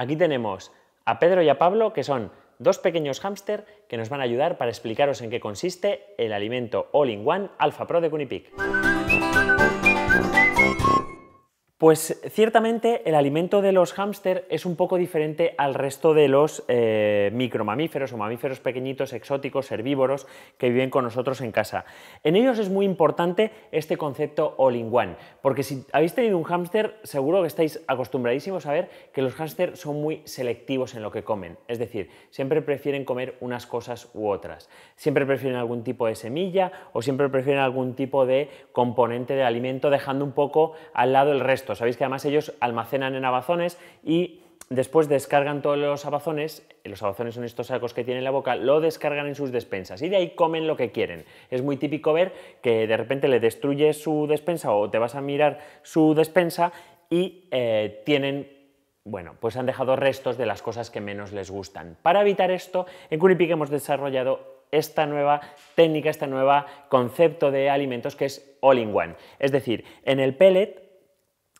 Aquí tenemos a Pedro y a Pablo, que son dos pequeños hámster que nos van a ayudar para explicaros en qué consiste el alimento All-in-One Alpha Pro de Cunipic. Pues ciertamente el alimento de los hámster es un poco diferente al resto de los eh, micromamíferos o mamíferos pequeñitos, exóticos, herbívoros que viven con nosotros en casa. En ellos es muy importante este concepto all in one, porque si habéis tenido un hámster, seguro que estáis acostumbradísimos a ver que los hámster son muy selectivos en lo que comen. Es decir, siempre prefieren comer unas cosas u otras. Siempre prefieren algún tipo de semilla o siempre prefieren algún tipo de componente de alimento, dejando un poco al lado el resto Sabéis que además ellos almacenan en abazones y después descargan todos los abazones, los abazones son estos sacos que tienen la boca, lo descargan en sus despensas y de ahí comen lo que quieren. Es muy típico ver que de repente le destruye su despensa o te vas a mirar su despensa y eh, tienen bueno, pues han dejado restos de las cosas que menos les gustan. Para evitar esto, en Curipique hemos desarrollado esta nueva técnica, este nuevo concepto de alimentos que es all in one. Es decir, en el pellet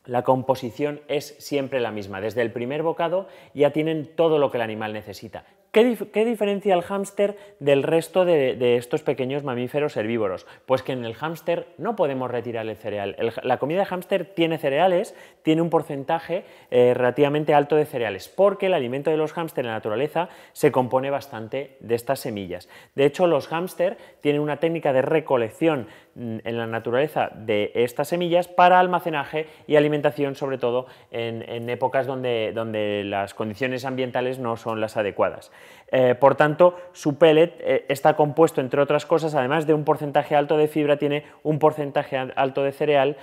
la composición es siempre la misma. Desde el primer bocado ya tienen todo lo que el animal necesita. ¿Qué, diferencia el hámster del resto de, estos pequeños mamíferos herbívoros? Pues que en el hámster no podemos retirar el cereal. la comida de hámster tiene cereales, tiene un porcentaje eh, relativamente alto de cereales, porque el alimento de los hámsters en la naturaleza se compone bastante de estas semillas. De hecho, los hámster tienen una técnica de recolección mm, en la naturaleza de estas semillas para almacenaje y alimentación, sobre todo en, épocas donde las condiciones ambientales no son las adecuadas. Eh, por tanto, su pellet eh, está compuesto, entre otras cosas, además de un porcentaje alto de fibra, tiene un porcentaje alto de cereal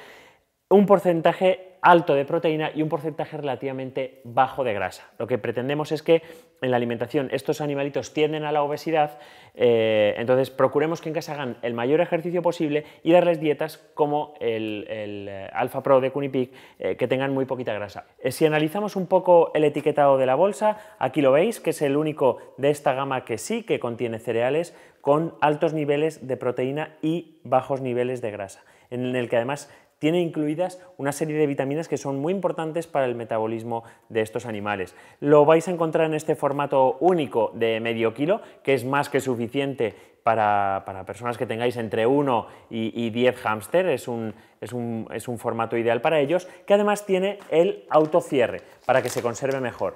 un porcentaje alto de proteína y un porcentaje relativamente bajo de grasa. Lo que pretendemos es que en la alimentación estos animalitos tienden a la obesidad, eh, entonces procuremos que en casa hagan el mayor ejercicio posible y darles dietas como el, eh, Alpha Pro de Cunipic, eh, que tengan muy poquita grasa. Si analizamos un poco el etiquetado de la bolsa, aquí lo veis que es el único de esta gama que sí que contiene cereales con altos niveles de proteína y bajos niveles de grasa, en el que además tiene incluidas una serie de vitaminas que son muy importantes para el metabolismo de estos animales. Lo vais a encontrar en este formato único de medio kilo, que es más que suficiente para, personas que tengáis entre 1 y, 10 hámster, es un, es un formato ideal para ellos, que además tiene el autocierre para que se conserve mejor.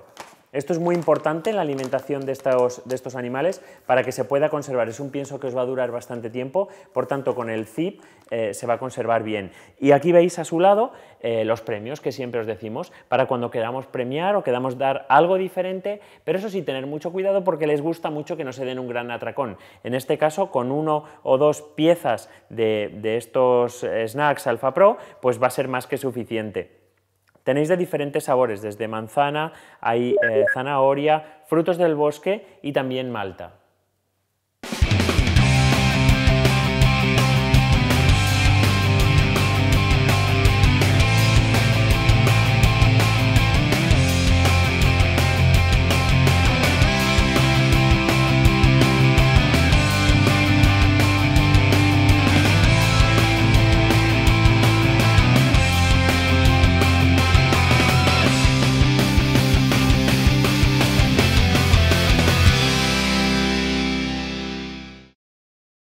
Esto es muy importante en la alimentación de estos, animales para que se pueda conservar. Es un pienso que os va a durar bastante tiempo, por tanto con el zip eh, se va a conservar bien. Y aquí veis a su lado eh, los premios que siempre os decimos para cuando queramos premiar o queramos dar algo diferente, pero eso sí, tener mucho cuidado porque les gusta mucho que no se den un gran atracón. En este caso, con uno o dos piezas de, de estos eh, snacks Alfa Pro, pues va a ser más que suficiente. Tenéis de diferentes sabores, desde manzana, hay eh, zanahoria, frutos del bosque y también malta.